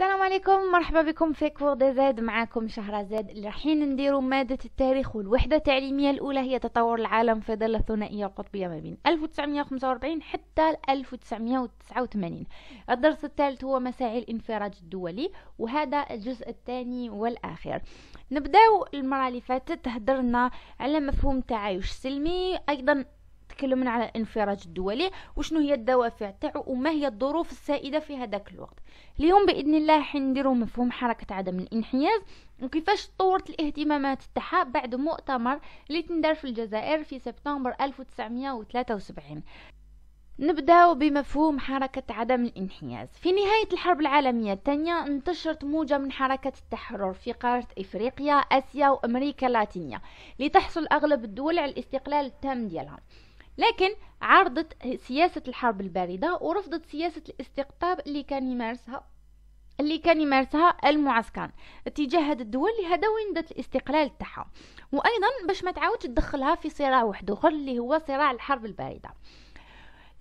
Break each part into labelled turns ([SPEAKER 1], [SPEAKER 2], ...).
[SPEAKER 1] السلام عليكم مرحبا بكم في كور دي زاد معاكم شهر زاد رايحين نديرو مادة التاريخ والوحدة التعليمية الأولى هي تطور العالم في ظل الثنائية القطبية ما بين 1945 حتى 1989 الدرس الثالث هو مساعي الانفراج الدولي وهذا الجزء الثاني والأخير نبداو المرة اللي فاتت هدرنا على مفهوم التعايش السلمي أيضا تكلمنا على الانفراج الدولي وشنو هي الدوافع تاعو وما هي الظروف السائده في هذاك الوقت اليوم باذن الله حنديروا مفهوم حركه عدم الانحياز وكيفاش تطورت الاهتمامات تاعها بعد مؤتمر اللي تندار في الجزائر في سبتمبر 1973 نبداو بمفهوم حركة عدم الانحياز في نهاية الحرب العالمية الثانية انتشرت موجة من حركة التحرر في قارة إفريقيا آسيا وأمريكا اللاتينية لتحصل أغلب الدول على الاستقلال التام ديالها لكن عرضت سياسة الحرب الباردة ورفضت سياسة الاستقطاب اللي كان يمارسها اللي كان يمارسها المعسكر تجاه هاد الدول اللي هذا وين دات الاستقلال تاعها وايضا باش ما تعاودش تدخلها في صراع واحد اخر اللي هو صراع الحرب البارده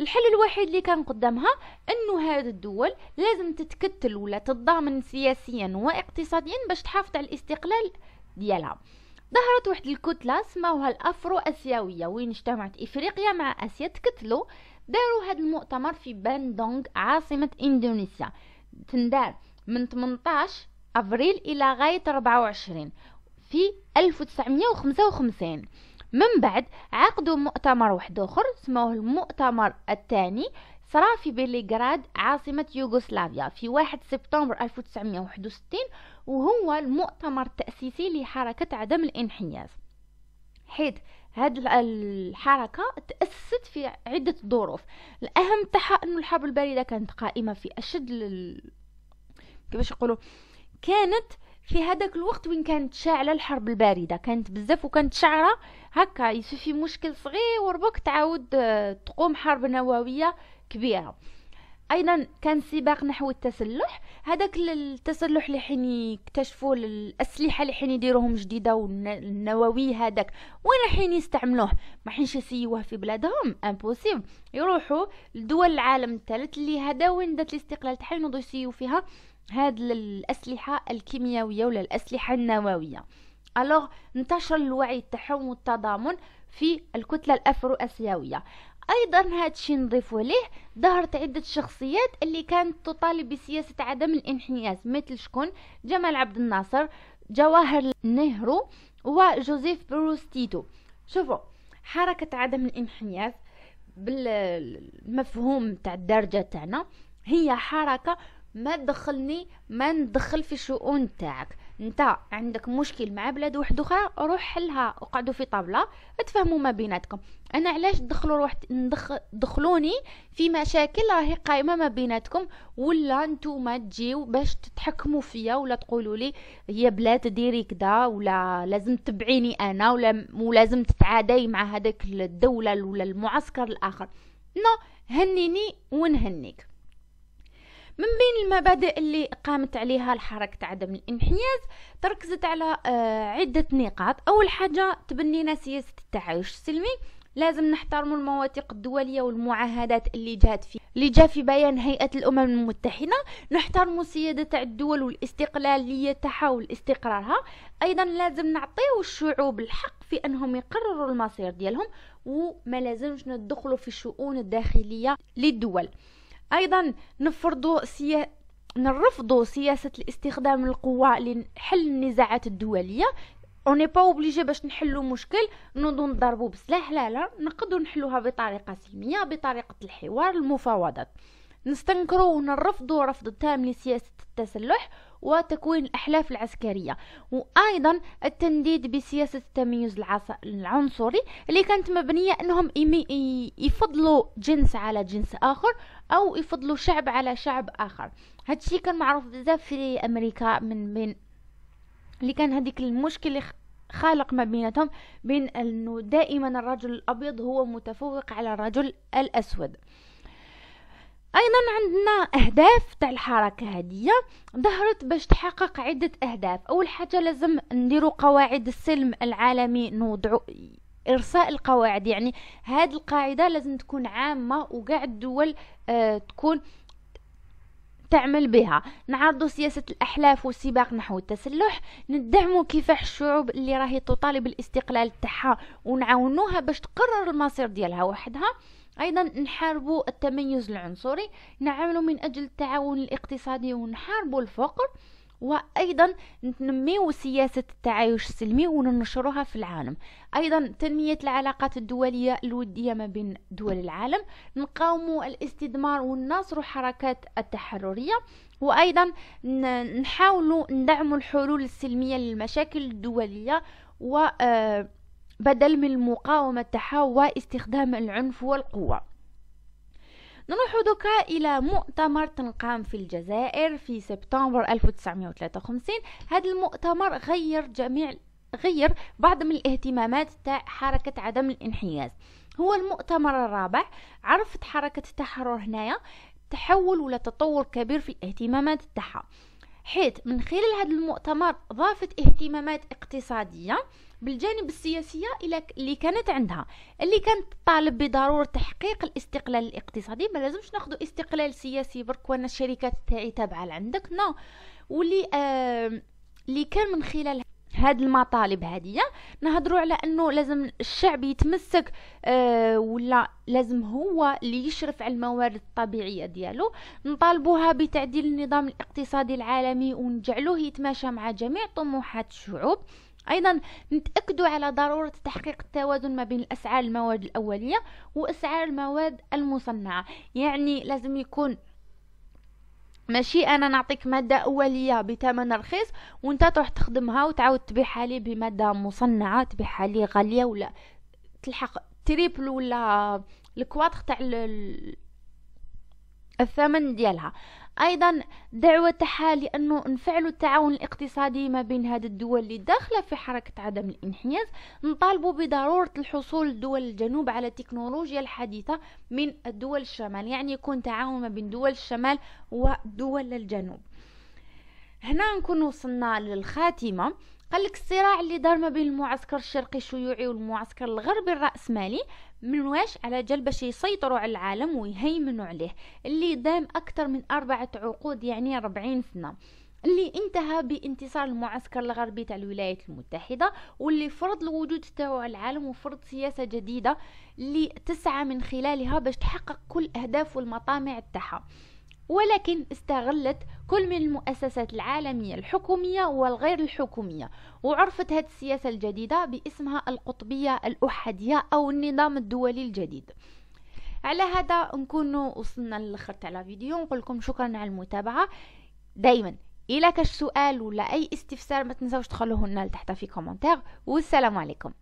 [SPEAKER 1] الحل الوحيد اللي كان قدامها انه هذه الدول لازم تتكتل ولا تتضامن سياسيا واقتصاديا باش تحافظ على الاستقلال ديالها ظهرت واحد الكتله سماوها الافرو اسيويه وين اجتمعت افريقيا مع اسيا تكتلو داروا هذا المؤتمر في باندونغ عاصمه اندونيسيا تندار من 18 افريل الى غايه 24 في 1955 من بعد عقدوا مؤتمر واحد اخر سموه المؤتمر الثاني صرا في بيليغراد عاصمة يوغوسلافيا في 1 سبتمبر 1961 وهو المؤتمر التأسيسي لحركة عدم الانحياز حيث هاد الحركة تأسست في عدة ظروف الأهم تاعها أن الحرب الباردة كانت قائمة في أشد ال... كيفاش يقولوا كانت في هذاك الوقت وين كانت شاعله الحرب البارده كانت بزاف وكانت شعره هكا يصير في مشكل صغير وربك تعاود آه، تقوم حرب نوويه كبيره ايضا كان سباق نحو التسلح هذاك التسلح اللي حين يكتشفوا الاسلحه اللي حين يديروهم جديده والنووي هذاك وين حين يستعملوه ما حينش يسيوه في بلادهم امبوسيبل يروحوا لدول العالم الثالث اللي هذا وين دات الاستقلال تحين ينوضوا يسيو فيها هاد الاسلحه الكيميائيه ولا الاسلحه النوويه الوغ انتشر الوعي تاعهم والتضامن في الكتله الافرو اسيويه ايضا هادشي نضيفو ليه ظهرت عدة شخصيات اللي كانت تطالب بسياسة عدم الانحياز مثل شكون جمال عبد الناصر جواهر نهرو وجوزيف بروستيتو شوفوا حركة عدم الانحياز بالمفهوم تاع الدرجة تاعنا هي حركة ما تدخلني ما ندخل في شؤون تاعك انت عندك مشكل مع بلاد واحد اخرى روح حلها وقعدوا في طابله اتفاهموا ما بيناتكم انا علاش دخلوا روح ندخ... دخلوني في مشاكل راهي قائمه ما بيناتكم ولا نتوما تجيو باش تتحكموا فيا ولا تقولوا لي هي بلاد ديري كدا ولا لازم تبعيني انا ولا ولازم تتعادي مع هذاك الدوله ولا المعسكر الاخر نو هنيني ونهنيك من بين المبادئ اللي قامت عليها الحركة عدم الانحياز تركزت على آه، عدة نقاط أول حاجة تبنينا سياسة التعايش السلمي لازم نحترم المواثيق الدولية والمعاهدات اللي جات في اللي جاء في بيان هيئة الأمم المتحدة نحترم سيادة الدول والاستقلالية تحاول استقرارها أيضا لازم نعطيو الشعوب الحق في أنهم يقرروا المصير ديالهم وما لازمش ندخلوا في الشؤون الداخلية للدول ايضا نفرض سيا... نرفضوا سياسة الاستخدام القوة لحل النزاعات الدولية اوني با اوبليجي باش نحلو مشكل نوضو نضربو بسلاح لا لا نقدروا نحلوها بطريقه سلميه بطريقه الحوار المفاوضات نستنكروا ونرفضوا رفض تام لسياسة التسلح وتكوين الأحلاف العسكرية وأيضا التنديد بسياسة التمييز العنصري اللي كانت مبنية أنهم يفضلوا جنس على جنس آخر أو يفضلوا شعب على شعب آخر هادشي كان معروف بزاف في أمريكا من بين اللي كان هذيك المشكل خالق ما بيناتهم بين أنه دائما الرجل الأبيض هو متفوق على الرجل الأسود ايضا عندنا اهداف تاع الحركه هذه ظهرت باش تحقق عده اهداف اول حاجه لازم نديرو قواعد السلم العالمي نوضعو ارساء القواعد يعني هذه القاعده لازم تكون عامه وكاع الدول آه تكون تعمل بها نعرض سياسة الأحلاف والسباق نحو التسلح ندعم كفاح الشعوب اللي راهي تطالب الاستقلال تاعها ونعاونوها باش تقرر المصير ديالها وحدها أيضا نحارب التميز العنصري نعمل من أجل التعاون الاقتصادي ونحارب الفقر وايضا نتنميو سياسه التعايش السلمي وننشرها في العالم ايضا تنميه العلاقات الدوليه الوديه ما بين دول العالم نقاوم الاستثمار والنصر حركات التحرريه وايضا نحاول ندعم الحلول السلميه للمشاكل الدوليه و آه بدل من المقاومة تاعها استخدام العنف والقوة نروح دوكا الى مؤتمر تنقام في الجزائر في سبتمبر 1953 هذا المؤتمر غير جميع غير بعض من الاهتمامات تاع حركة عدم الانحياز هو المؤتمر الرابع عرفت حركة التحرر هنايا تحول ولا تطور كبير في الاهتمامات تاعها حيث من خلال هذا المؤتمر ضافت اهتمامات اقتصاديه بالجانب السياسية اللي كانت عندها اللي كانت تطالب بضرورة تحقيق الاستقلال الاقتصادي ما لازمش ناخدو استقلال سياسي برك وانا الشركات تاعي تابعة لعندك نو واللي آه اللي كان من خلال هاد المطالب هادية نهضروا على انه لازم الشعب يتمسك آه ولا لازم هو اللي يشرف على الموارد الطبيعية ديالو نطالبوها بتعديل النظام الاقتصادي العالمي ونجعلوه يتماشى مع جميع طموحات الشعوب ايضا نتاكدوا على ضروره تحقيق التوازن ما بين اسعار المواد الاوليه واسعار المواد المصنعه يعني لازم يكون ماشي انا نعطيك ماده اوليه بثمن رخيص وانت تروح تخدمها وتعاود تبيعها لي بماده مصنعه تبيعها لي غاليه ولا تلحق تريبل ولا الكواتر تاع الثمن ديالها أيضا دعوة تاعها لانه نفعلوا التعاون الاقتصادي ما بين هذه الدول اللي داخلة في حركة عدم الانحياز نطالبوا بضرورة الحصول دول الجنوب على التكنولوجيا الحديثة من الدول الشمال يعني يكون تعاون ما بين دول الشمال ودول الجنوب هنا نكون وصلنا للخاتمة قال لك الصراع اللي دار ما بين المعسكر الشرقي الشيوعي والمعسكر الغربي الرأسمالي من واش على جال باش يسيطروا على العالم ويهيمنوا عليه اللي دام أكثر من أربعة عقود يعني ربعين سنة اللي انتهى بانتصار المعسكر الغربي تاع الولايات المتحدة واللي فرض الوجود تاعو على العالم وفرض سياسة جديدة اللي تسعى من خلالها باش تحقق كل أهداف والمطامع تاعها ولكن استغلت كل من المؤسسات العالمية الحكومية والغير الحكومية وعرفت هذه السياسة الجديدة باسمها القطبية الأحادية أو النظام الدولي الجديد على هذا نكون وصلنا للاخر تاع فيديو نقول لكم شكرا على المتابعه دائما إلى كاش سؤال ولا اي استفسار ما تنسوش تخلوه لنا تحت في كومنتر والسلام عليكم